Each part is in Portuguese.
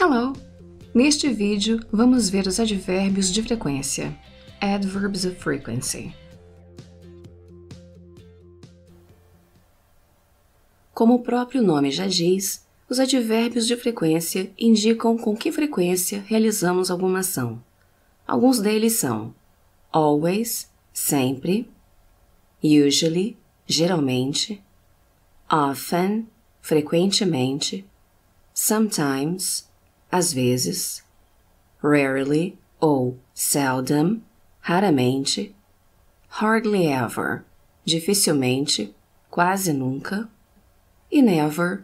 Hello! Neste vídeo, vamos ver os advérbios de frequência. Adverbs of Frequency. Como o próprio nome já diz, os advérbios de frequência indicam com que frequência realizamos alguma ação. Alguns deles são always, sempre, usually, geralmente, often, frequentemente, sometimes, às vezes, rarely ou seldom, raramente, hardly ever, dificilmente, quase nunca, e never,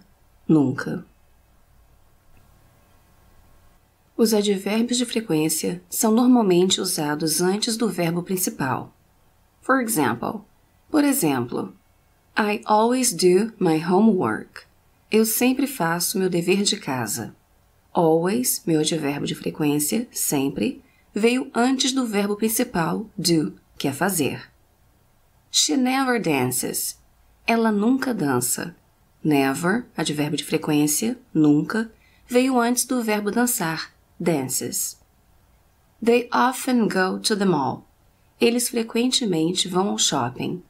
nunca. Os advérbios de frequência são normalmente usados antes do verbo principal. For example, por exemplo, I always do my homework. Eu sempre faço meu dever de casa. Always, meu advérbio de frequência, sempre, veio antes do verbo principal do, que é fazer. She never dances. Ela nunca dança. Never, advérbio de frequência, nunca, veio antes do verbo dançar, dances. They often go to the mall. Eles frequentemente vão ao shopping.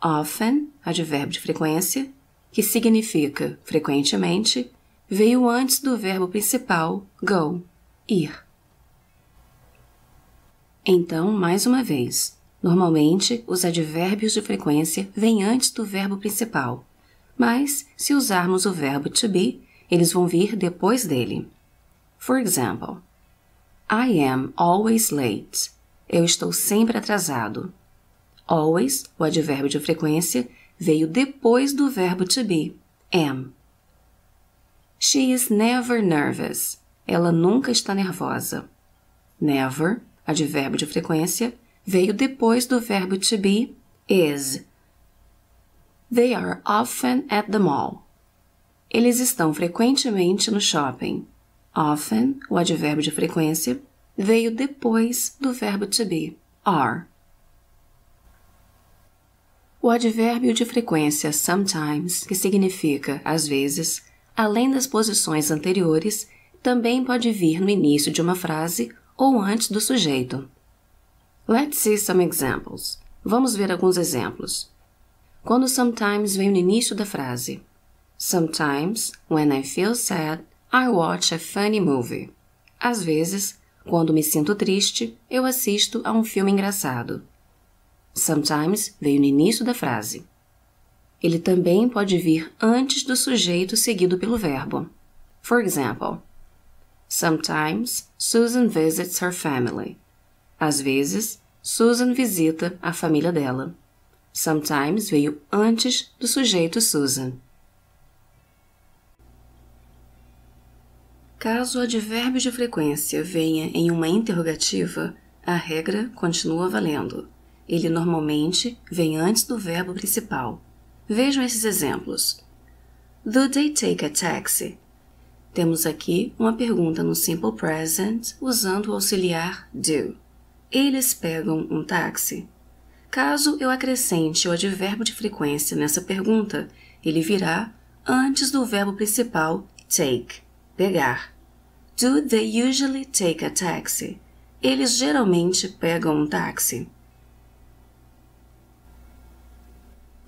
Often, advérbio de frequência, que significa frequentemente, veio antes do verbo principal go, ir. Então, mais uma vez, normalmente os advérbios de frequência vêm antes do verbo principal, mas se usarmos o verbo to be, eles vão vir depois dele. For example, I am always late. Eu estou sempre atrasado. Always, o advérbio de frequência, veio depois do verbo to be, am. She is never nervous. Ela nunca está nervosa. Never, advérbio de frequência, veio depois do verbo to be, is. They are often at the mall. Eles estão frequentemente no shopping. Often, o advérbio de frequência, veio depois do verbo to be, are. O advérbio de frequência sometimes, que significa às vezes, além das posições anteriores, também pode vir no início de uma frase ou antes do sujeito. Let's see some examples. Vamos ver alguns exemplos. Quando sometimes vem no início da frase. Sometimes, when I feel sad, I watch a funny movie. Às vezes, quando me sinto triste, eu assisto a um filme engraçado. Sometimes veio no início da frase. Ele também pode vir antes do sujeito seguido pelo verbo. For example, Sometimes Susan visits her family. Às vezes, Susan visita a família dela. Sometimes veio antes do sujeito Susan. Caso o advérbio de frequência venha em uma interrogativa, a regra continua valendo. Ele normalmente vem antes do verbo principal. Vejam esses exemplos. Do they take a taxi? Temos aqui uma pergunta no simple present usando o auxiliar do. Eles pegam um táxi? Caso eu acrescente o advérbio de frequência nessa pergunta, ele virá antes do verbo principal take, pegar. Do they usually take a taxi? Eles geralmente pegam um táxi.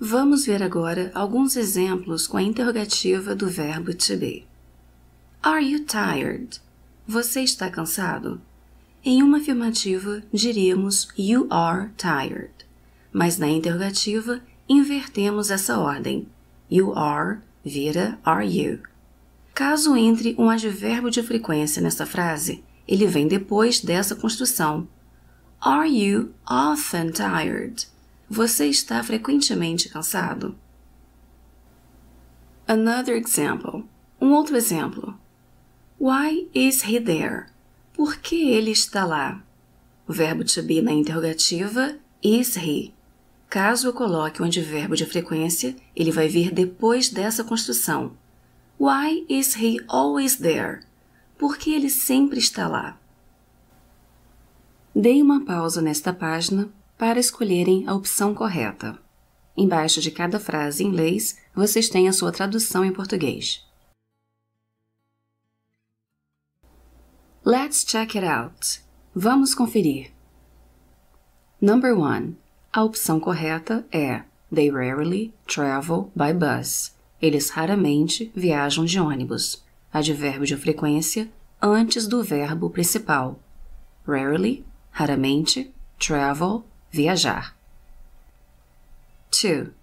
Vamos ver agora alguns exemplos com a interrogativa do verbo to be. Are you tired? Você está cansado? Em uma afirmativa, diríamos You are tired. Mas na interrogativa, invertemos essa ordem. You are vira Are you. Caso entre um advérbio de frequência nessa frase, ele vem depois dessa construção. Are you often tired? Você está frequentemente cansado? Another example. Um outro exemplo. Why is he there? Por que ele está lá? O verbo to be na interrogativa is he. Caso eu coloque um adverbo de frequência, ele vai vir depois dessa construção. Why is he always there? Por que ele sempre está lá? Dei uma pausa nesta página para escolherem a opção correta. Embaixo de cada frase em inglês, vocês têm a sua tradução em português. Let's check it out. Vamos conferir. Number 1. A opção correta é They rarely travel by bus. Eles raramente viajam de ônibus. Advérbio de frequência antes do verbo principal. Rarely, raramente, travel, viajar. 2.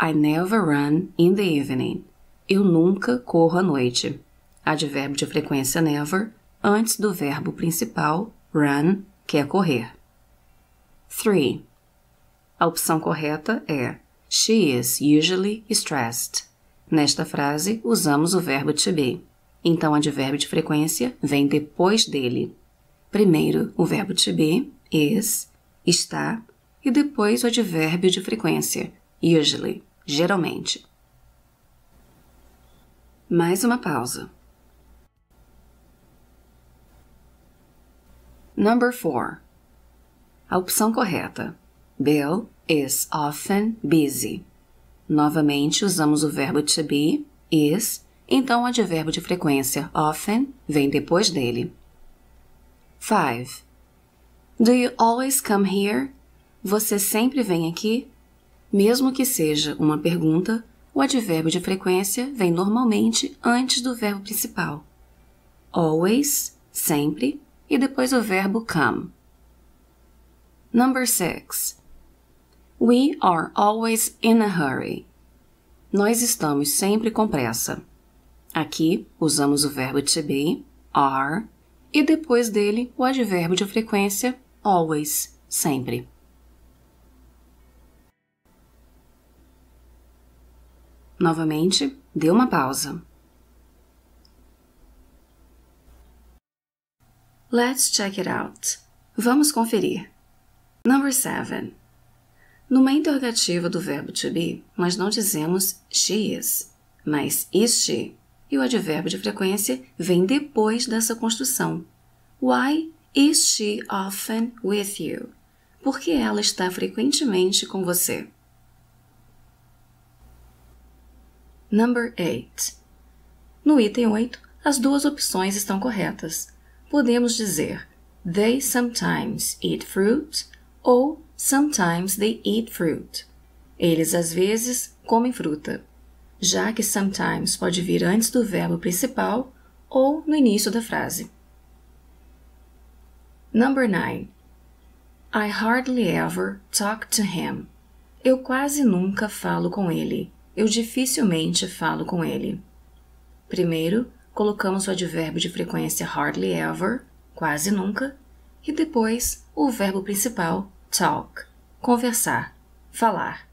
I never run in the evening. Eu nunca corro à noite. Advérbio de frequência never antes do verbo principal run, que é correr. 3. A opção correta é She is usually stressed. Nesta frase, usamos o verbo to be. Então, o advérbio de frequência vem depois dele. Primeiro, o verbo to be, is, está e depois o advérbio de frequência, usually, geralmente. Mais uma pausa. Number 4. A opção correta. Bill is often busy. Novamente usamos o verbo to be, is, então o advérbio de frequência often vem depois dele. 5. Do you always come here? Você sempre vem aqui? Mesmo que seja uma pergunta, o advérbio de frequência vem normalmente antes do verbo principal. Always, sempre, e depois o verbo come. Number 6. We are always in a hurry. Nós estamos sempre com pressa. Aqui usamos o verbo to be, are, e depois dele o advérbio de frequência always, sempre. Novamente, dê uma pausa. Let's check it out. Vamos conferir. Number 7. Numa interrogativa do verbo to be, nós não dizemos she is, mas is she. E o advérbio de frequência vem depois dessa construção. Why Is she often with you? Porque ela está frequentemente com você. Number 8. No item 8, as duas opções estão corretas. Podemos dizer They sometimes eat fruit ou Sometimes they eat fruit. Eles às vezes comem fruta, já que sometimes pode vir antes do verbo principal ou no início da frase. Number 9. I hardly ever talk to him. Eu quase nunca falo com ele. Eu dificilmente falo com ele. Primeiro, colocamos o advérbio de frequência hardly ever, quase nunca, e depois o verbo principal talk, conversar, falar.